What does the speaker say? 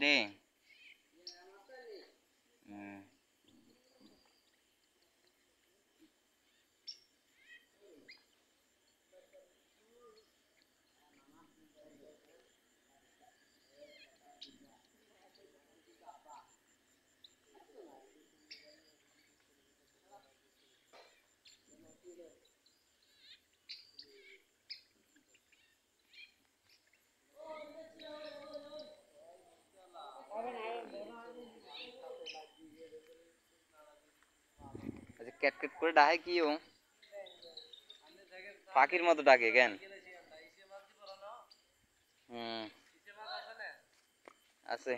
piring कैटकेट कर di कि फाखिर मत डाके क्या हम्म आसे